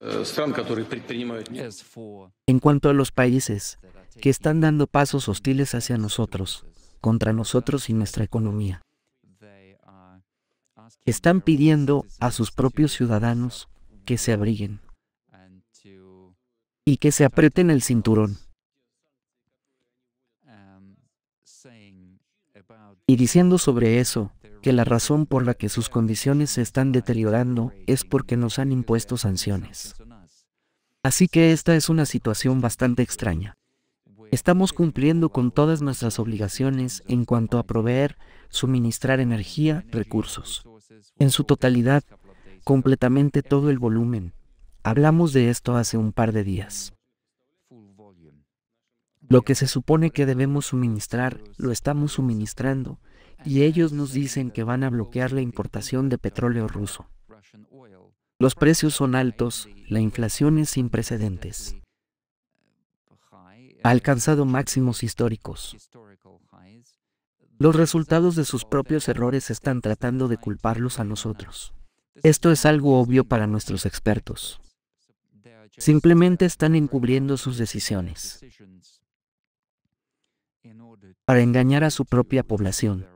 Э, en cuanto a los países que están dando pasos hostiles hacia nosotros, contra nosotros y nuestra economía, están pidiendo a sus propios ciudadanos que se abriguen y que se aprieten el cinturón. Y diciendo sobre eso, que la razón por la que sus condiciones se están deteriorando es porque nos han impuesto sanciones. Así que esta es una situación bastante extraña. Estamos cumpliendo con todas nuestras obligaciones en cuanto a proveer, suministrar energía, recursos. En su totalidad, completamente todo el volumen. Hablamos de esto hace un par de días. Lo que se supone que debemos suministrar, lo estamos suministrando, y ellos nos dicen que van a bloquear la importación de petróleo ruso. Los precios son altos, la inflación es sin precedentes. Ha alcanzado máximos históricos. Los resultados de sus propios errores están tratando de culparlos a nosotros. Esto es algo obvio para nuestros expertos. Simplemente están encubriendo sus decisiones para engañar a su propia población.